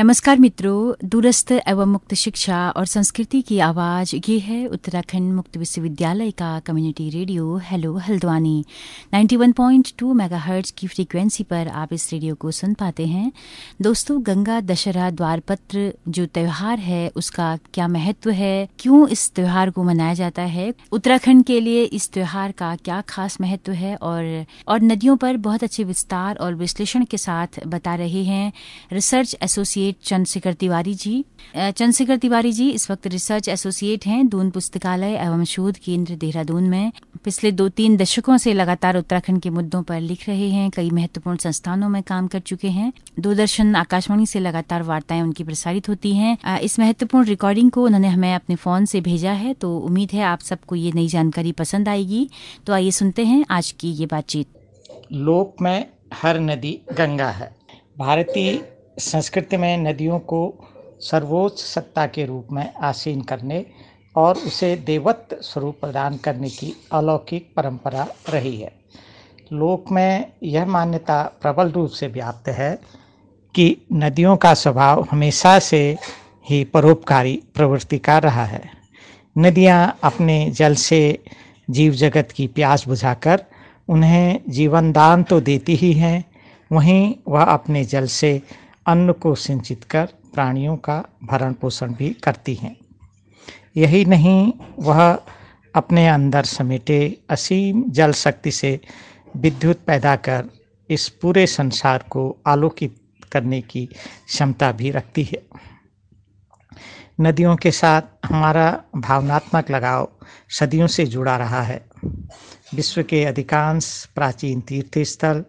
नमस्कार मित्रों दूरस्थ एवं मुक्त शिक्षा और संस्कृति की आवाज़ ये है उत्तराखंड मुक्त विश्वविद्यालय का community radio hello Haldwani 91.2 megahertz की फ्रीक्वेंसी पर आप इस रेडियो को सुन पाते हैं दोस्तों गंगा दशहरा द्वारपत्र जो त्यौहार है उसका क्या महत्व है क्यों इस त्यौहार को मनाया जाता है उत्तराखंड के लिए इस त्यौहार का क्या खास महत्व है और, और नदियों पर बहुत अच्छे विस्तार और विश्लेषण के साथ बता रहे हैं research associate advocate Chandrashekhar Tiwari ji Chandrashekhar Tiwari ji इस वक्त रिसर्च एसोसिएट हैं दून पुस्तकालय एवं शोध केंद्र देहरादून में पिछले दो तीन दशकों से लगातार उत्तराखंड के मुद्दों पर लिख रहे हैं कई महत्वपूर्ण संस्थानों में काम कर चुके हैं दूरदर्शन आकाशवाणी से लगातार वार्ताएं उनकी प्रसारित होती हैं इस महत्वपूर्ण रिकॉर्डिंग को उन्होंने हमें अपने फोन से भेजा है तो उम्मीद है आप सबको ये नई जानकारी पसंद आएगी तो आइए सुनते हैं आज की ये बातचीत लोक में हर नदी गंगा है भारतीय संस्कृति में नदियों को सर्वोच्च सत्ता के रूप में आसीन करने और उसे देवत्व स्वरूप प्रदान करने की अलौकिक परंपरा रही है लोक में यह मान्यता प्रबल रूप से व्याप्त है कि नदियों का स्वभाव हमेशा से ही परोपकारी प्रवृत्ति का रहा है नदियाँ अपने जल से जीव जगत की प्यास बुझाकर उन्हें जीवनदान तो देती ही हैं वहीं वह अपने जल से अन्न को सिंचित कर प्राणियों का भरण पोषण भी करती हैं यही नहीं वह अपने अंदर समेटे असीम जल शक्ति से विद्युत पैदा कर इस पूरे संसार को आलोकित करने की क्षमता भी रखती है नदियों के साथ हमारा भावनात्मक लगाव सदियों से जुड़ा रहा है विश्व के अधिकांश प्राचीन तीर्थ स्थल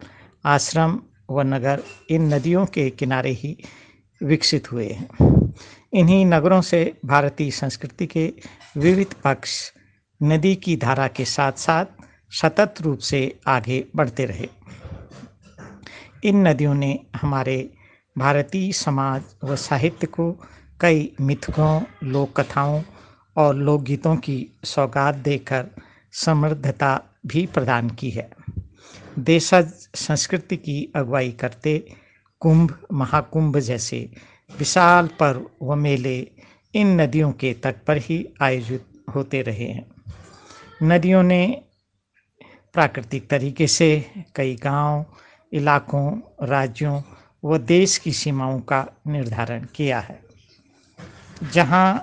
आश्रम व नगर इन नदियों के किनारे ही विकसित हुए हैं इन्हीं नगरों से भारतीय संस्कृति के विविध पक्ष नदी की धारा के साथ साथ सतत रूप से आगे बढ़ते रहे इन नदियों ने हमारे भारतीय समाज व साहित्य को कई मिथकों लोक कथाओं और लोकगीतों की सौगात देकर समृद्धता भी प्रदान की है देशज संस्कृति की अगुवाई करते कुंभ महाकुंभ जैसे विशाल पर्व व मेले इन नदियों के तट पर ही आयोजित होते रहे हैं नदियों ने प्राकृतिक तरीके से कई गांव, इलाकों राज्यों व देश की सीमाओं का निर्धारण किया है जहां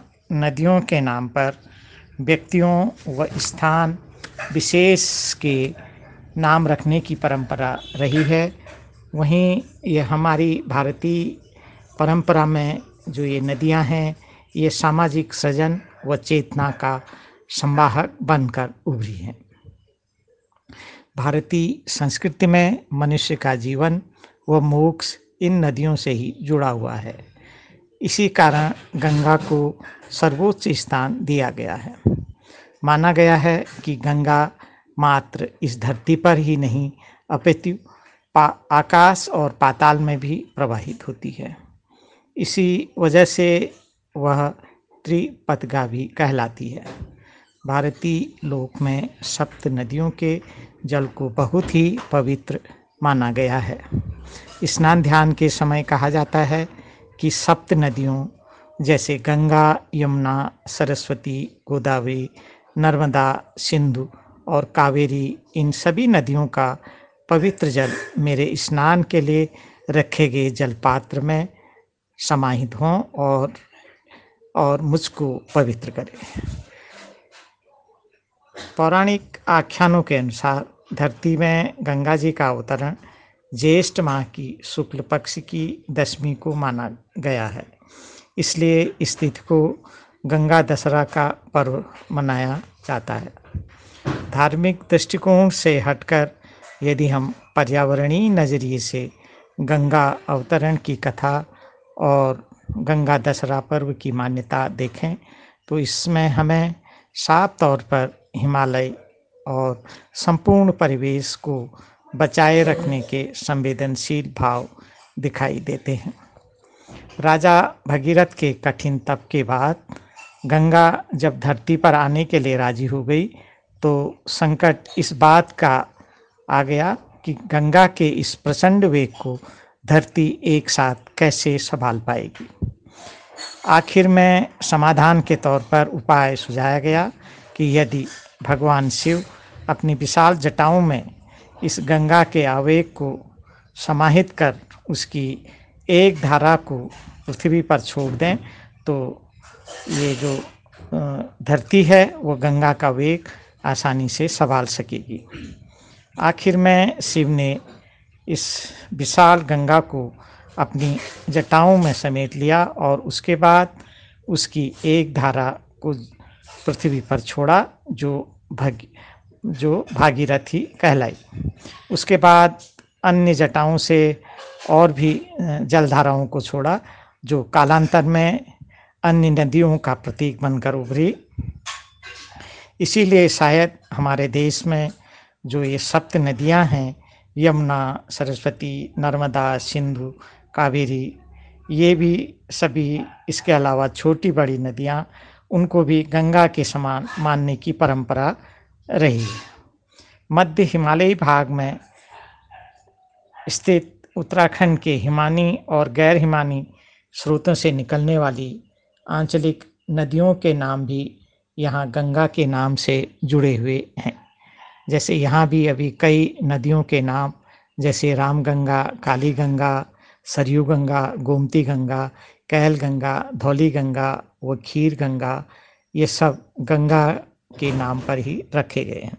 नदियों के नाम पर व्यक्तियों व स्थान विशेष के नाम रखने की परंपरा रही है वहीं ये हमारी भारतीय परंपरा में जो ये नदियां हैं ये सामाजिक सृजन व चेतना का संवाहक बनकर उभरी हैं भारतीय संस्कृति में मनुष्य का जीवन व मोक्ष इन नदियों से ही जुड़ा हुआ है इसी कारण गंगा को सर्वोच्च स्थान दिया गया है माना गया है कि गंगा मात्र इस धरती पर ही नहीं अपितु आकाश और पाताल में भी प्रवाहित होती है इसी वजह से वह त्रिपतगा भी कहलाती है भारतीय लोक में सप्त नदियों के जल को बहुत ही पवित्र माना गया है स्नान ध्यान के समय कहा जाता है कि सप्त नदियों जैसे गंगा यमुना सरस्वती गोदावरी नर्मदा सिंधु और कावेरी इन सभी नदियों का पवित्र जल मेरे स्नान के लिए रखे गए जलपात्र में समाहित हों और और मुझको पवित्र करें पौराणिक आख्यानों के अनुसार धरती में गंगा जी का अवतरण ज्येष्ठ माह की शुक्ल पक्ष की दशमी को माना गया है इसलिए इस तिथि को गंगा दशहरा का पर्व मनाया जाता है धार्मिक दृष्टिकोण से हटकर यदि हम पर्यावरणीय नज़रिए से गंगा अवतरण की कथा और गंगा दशहरा पर्व की मान्यता देखें तो इसमें हमें साफ तौर पर हिमालय और संपूर्ण परिवेश को बचाए रखने के संवेदनशील भाव दिखाई देते हैं राजा भगीरथ के कठिन तप के बाद गंगा जब धरती पर आने के लिए राजी हो गई तो संकट इस बात का आ गया कि गंगा के इस प्रचंड वेग को धरती एक साथ कैसे संभाल पाएगी आखिर में समाधान के तौर पर उपाय सुझाया गया कि यदि भगवान शिव अपनी विशाल जटाओं में इस गंगा के आवेग को समाहित कर उसकी एक धारा को पृथ्वी पर छोड़ दें तो ये जो धरती है वो गंगा का वेग आसानी से संभाल सकेगी आखिर में शिव ने इस विशाल गंगा को अपनी जटाओं में समेट लिया और उसके बाद उसकी एक धारा को पृथ्वी पर छोड़ा जो भग जो भागीरथी कहलाई उसके बाद अन्य जटाओं से और भी जलधाराओं को छोड़ा जो कालांतर में अन्य नदियों का प्रतीक बनकर उभरी इसीलिए शायद हमारे देश में जो ये सप्त नदियाँ हैं यमुना सरस्वती नर्मदा सिंधु कावेरी ये भी सभी इसके अलावा छोटी बड़ी नदियाँ उनको भी गंगा के समान मानने की परंपरा रही है मध्य हिमालयी भाग में स्थित उत्तराखंड के हिमानी और गैर हिमानी स्रोतों से निकलने वाली आंचलिक नदियों के नाम भी यहाँ गंगा के नाम से जुड़े हुए हैं जैसे यहाँ भी अभी कई नदियों के नाम जैसे राम गंगा काली गंगा सरयू गंगा गोमती गंगा कैल गंगा धौली गंगा व खीर गंगा ये सब गंगा के नाम पर ही रखे गए हैं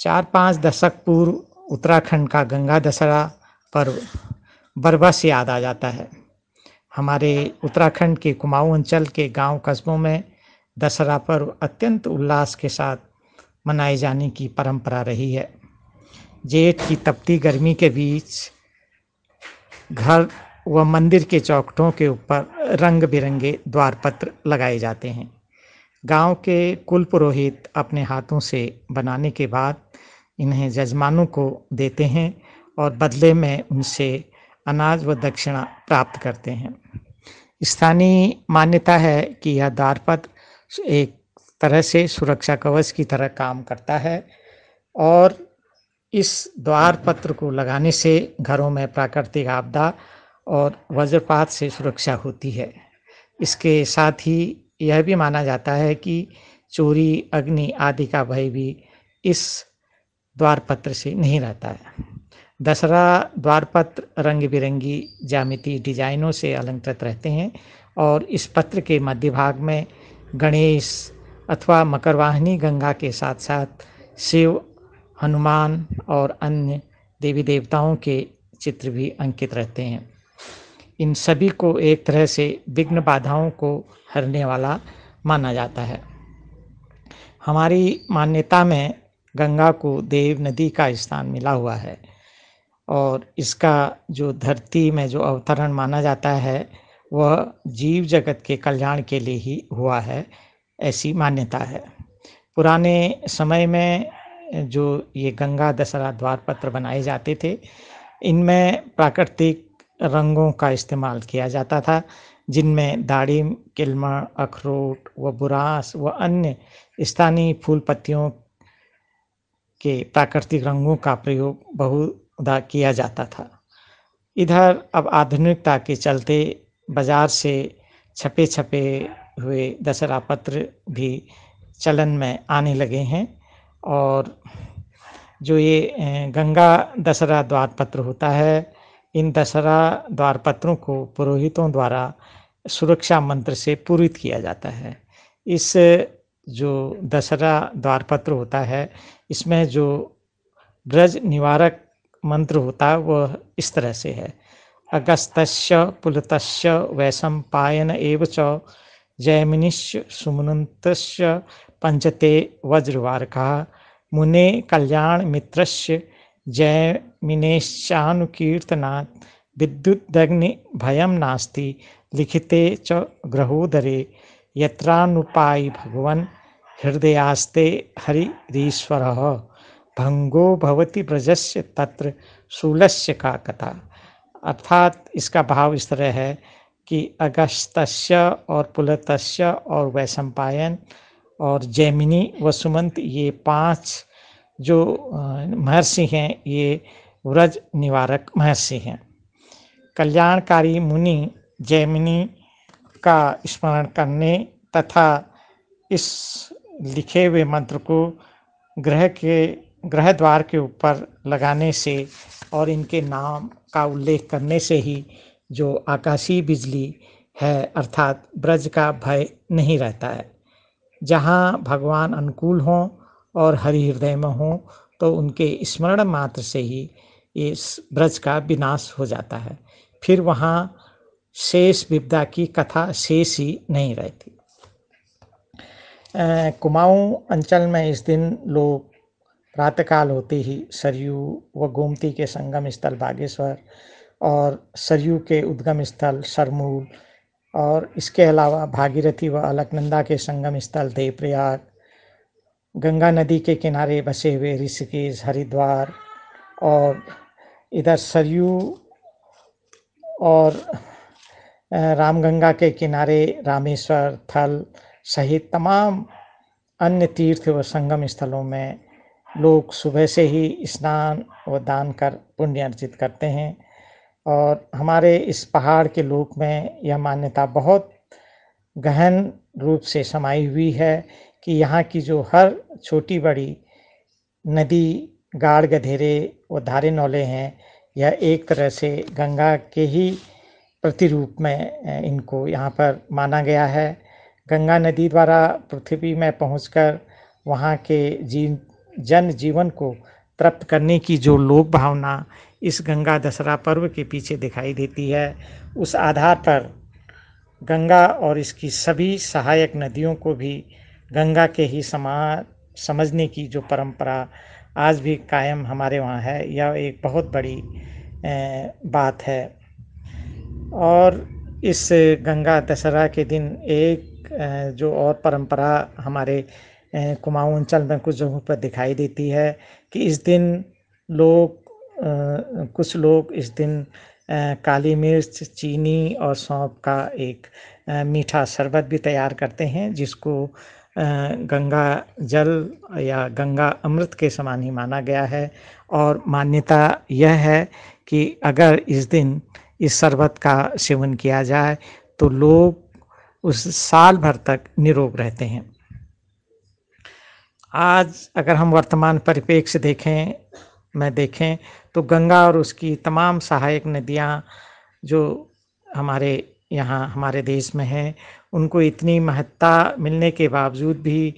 चार पाँच दशक पूर्व उत्तराखंड का गंगा दशहरा पर्व बरबा से याद आ जाता है हमारे उत्तराखंड के कुमाऊं अंचल के गांव कस्बों में दशहरा पर्व अत्यंत उल्लास के साथ मनाए जाने की परंपरा रही है जेठ की तपती गर्मी के बीच घर व मंदिर के चौकटों के ऊपर रंग बिरंगे द्वारपत्र लगाए जाते हैं गांव के कुल पुरोहित अपने हाथों से बनाने के बाद इन्हें जजमानों को देते हैं और बदले में उनसे अनाज व दक्षिणा प्राप्त करते हैं स्थानीय मान्यता है कि यह द्वारपत्र एक तरह से सुरक्षा कवच की तरह काम करता है और इस द्वार पत्र को लगाने से घरों में प्राकृतिक आपदा और वज्रपात से सुरक्षा होती है इसके साथ ही यह भी माना जाता है कि चोरी अग्नि आदि का भय भी इस द्वारपत्र से नहीं रहता है दसरा द्वारपत्र रंग बिरंगी जामिती डिजाइनों से अलंकृत रहते हैं और इस पत्र के मध्य भाग में गणेश अथवा मकरवाहिनी गंगा के साथ साथ शिव हनुमान और अन्य देवी देवताओं के चित्र भी अंकित रहते हैं इन सभी को एक तरह से विघ्न बाधाओं को हरने वाला माना जाता है हमारी मान्यता में गंगा को देव नदी का स्थान मिला हुआ है और इसका जो धरती में जो अवतरण माना जाता है वह जीव जगत के कल्याण के लिए ही हुआ है ऐसी मान्यता है पुराने समय में जो ये गंगा दशहरा द्वारपत्र बनाए जाते थे इनमें प्राकृतिक रंगों का इस्तेमाल किया जाता था जिनमें दाड़िम किलमड़ अखरोट व बुरास व अन्य स्थानीय फूल पत्तियों के प्राकृतिक रंगों का प्रयोग बहुधा किया जाता था इधर अब आधुनिकता के चलते बाज़ार से छपे छपे हुए दशहरा पत्र भी चलन में आने लगे हैं और जो ये गंगा दशहरा द्वार पत्र होता है इन दशहरा द्वार पत्रों को पुरोहितों द्वारा सुरक्षा मंत्र से पूरित किया जाता है इस जो दशहरा द्वार पत्र होता है इसमें जो ब्रज निवारक मंत्र होता है वह इस तरह से है अगस्त पुलत वैशम्पायन एव च जैमिनिश्च सुमनन्तस्य पञ्चते वज्रवारकः मुने कल्याणमित्रस्य विद्युदग्नि भय नास्ति लिखिते च ग्रहोदरे यत्रानुपायि भगवन् हृदयास्ते हरिश्वर भंगो भवति ब्रजस्य तत्र शूलस्य का कथा अर्थात इसका भाव इस तरह है कि अगस्त्य और पुलत्य और वैशंपायन और जैमिनी व सुमंत ये पांच जो महर्षि हैं ये व्रज निवारक महर्षि हैं कल्याणकारी मुनि जैमिनी का स्मरण करने तथा इस लिखे हुए मंत्र को ग्रह के ग्रह द्वार के ऊपर लगाने से और इनके नाम का उल्लेख करने से ही जो आकाशीय बिजली है अर्थात ब्रज का भय नहीं रहता है जहाँ भगवान अनुकूल हों और हरि हृदय में हों तो उनके स्मरण मात्र से ही इस ब्रज का विनाश हो जाता है फिर वहाँ शेष विपदा की कथा शेष ही नहीं रहती कुमाऊँ अंचल में इस दिन लोग प्रातःकाल होते ही सरयू व गोमती के संगम स्थल बागेश्वर और सरयू के उद्गम स्थल सरमूल और इसके अलावा भागीरथी व अलकनंदा के संगम स्थल देवप्रयाग गंगा नदी के किनारे बसे हुए ऋषिकेश हरिद्वार और इधर सरयू और रामगंगा के किनारे रामेश्वर थल सहित तमाम अन्य तीर्थ व संगम स्थलों में लोग सुबह से ही स्नान व दान कर पुण्य अर्जित करते हैं और हमारे इस पहाड़ के लोक में यह मान्यता बहुत गहन रूप से समाई हुई है कि यहाँ की जो हर छोटी बड़ी नदी गाढ़ गधेरे व धारे नौले हैं यह एक तरह से गंगा के ही प्रतिरूप में इनको यहाँ पर माना गया है गंगा नदी द्वारा पृथ्वी में पहुँच वहाँ के जीव जन जीवन को तृप्त करने की जो लोक भावना इस गंगा दशहरा पर्व के पीछे दिखाई देती है उस आधार पर गंगा और इसकी सभी सहायक नदियों को भी गंगा के ही समा समझने की जो परंपरा आज भी कायम हमारे वहाँ है यह एक बहुत बड़ी बात है और इस गंगा दशहरा के दिन एक जो और परंपरा हमारे कुमाऊं अंचल में कुछ जगहों पर दिखाई देती है कि इस दिन लोग कुछ लोग इस दिन काली मिर्च चीनी और सौंप का एक मीठा शरबत भी तैयार करते हैं जिसको गंगा जल या गंगा अमृत के समान ही माना गया है और मान्यता यह है कि अगर इस दिन इस शरबत का सेवन किया जाए तो लोग उस साल भर तक निरोग रहते हैं आज अगर हम वर्तमान परिप्रेक्ष्य देखें मैं देखें तो गंगा और उसकी तमाम सहायक नदियाँ जो हमारे यहाँ हमारे देश में हैं उनको इतनी महत्ता मिलने के बावजूद भी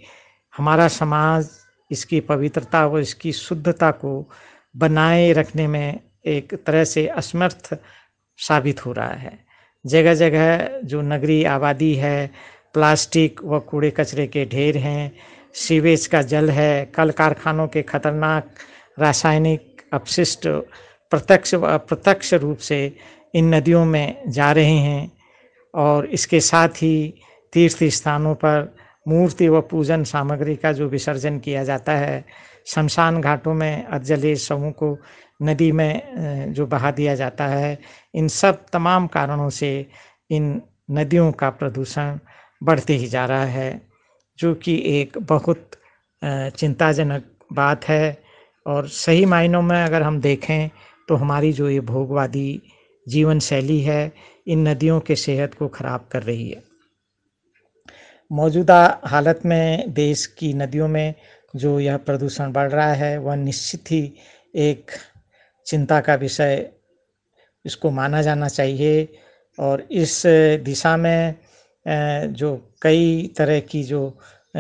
हमारा समाज इसकी पवित्रता व इसकी शुद्धता को बनाए रखने में एक तरह से असमर्थ साबित हो रहा है जगह जगह जो नगरी आबादी है प्लास्टिक व कूड़े कचरे के ढेर हैं सीवेज का जल है कल कारखानों के खतरनाक रासायनिक अपशिष्ट प्रत्यक्ष अप्रत्यक्ष रूप से इन नदियों में जा रहे हैं और इसके साथ ही तीर्थ स्थानों पर मूर्ति व पूजन सामग्री का जो विसर्जन किया जाता है शमशान घाटों में अजले समूह को नदी में जो बहा दिया जाता है इन सब तमाम कारणों से इन नदियों का प्रदूषण बढ़ते ही जा रहा है जो कि एक बहुत चिंताजनक बात है और सही मायनों में अगर हम देखें तो हमारी जो ये भोगवादी जीवन शैली है इन नदियों के सेहत को ख़राब कर रही है मौजूदा हालत में देश की नदियों में जो यह प्रदूषण बढ़ रहा है वह निश्चित ही एक चिंता का विषय इसको माना जाना चाहिए और इस दिशा में जो कई तरह की जो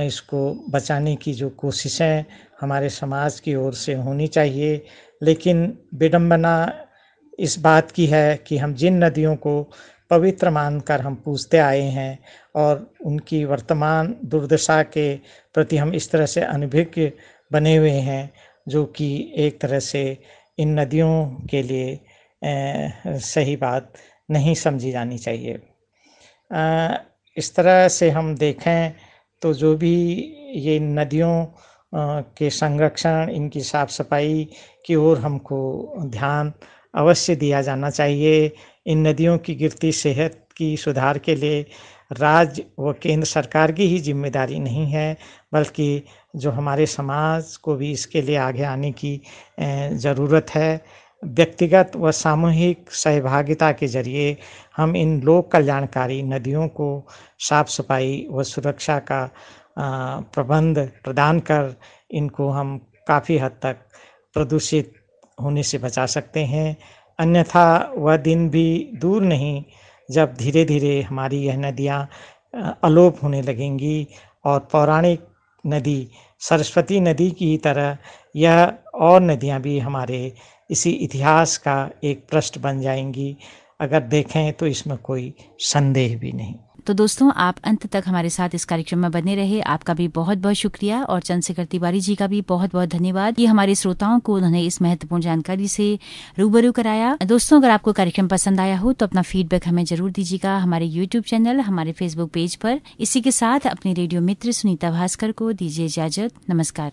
इसको बचाने की जो कोशिशें हमारे समाज की ओर से होनी चाहिए लेकिन विडम्बना इस बात की है कि हम जिन नदियों को पवित्र मानकर हम पूजते आए हैं और उनकी वर्तमान दुर्दशा के प्रति हम इस तरह से अनभिज्ञ बने हुए हैं जो कि एक तरह से इन नदियों के लिए सही बात नहीं समझी जानी चाहिए इस तरह से हम देखें तो जो भी ये नदियों के संरक्षण इनकी साफ सफाई की ओर हमको ध्यान अवश्य दिया जाना चाहिए इन नदियों की गिरती सेहत की सुधार के लिए राज्य व केंद्र सरकार की ही जिम्मेदारी नहीं है बल्कि जो हमारे समाज को भी इसके लिए आगे आने की ज़रूरत है व्यक्तिगत व सामूहिक सहभागिता के जरिए हम इन लोक कल्याणकारी नदियों को साफ सफाई व सुरक्षा का प्रबंध प्रदान कर इनको हम काफ़ी हद तक प्रदूषित होने से बचा सकते हैं अन्यथा वह दिन भी दूर नहीं जब धीरे धीरे हमारी यह नदियाँ अलोप होने लगेंगी और पौराणिक नदी सरस्वती नदी की तरह यह और नदियाँ भी हमारे इसी इतिहास का एक पृष्ठ बन जाएंगी अगर देखें तो इसमें कोई संदेह भी नहीं तो दोस्तों आप अंत तक हमारे साथ इस कार्यक्रम में बने रहे आपका भी बहुत बहुत शुक्रिया और चंद्रशेखर तिवारी जी का भी बहुत बहुत धन्यवाद ये हमारे श्रोताओं को उन्होंने इस महत्वपूर्ण जानकारी से रूबरू कराया दोस्तों अगर आपको कार्यक्रम पसंद आया हो तो अपना फीडबैक हमें जरूर दीजिएगा हमारे यूट्यूब चैनल हमारे फेसबुक पेज पर इसी के साथ अपने रेडियो मित्र सुनीता भास्कर को दीजिए इजाजत नमस्कार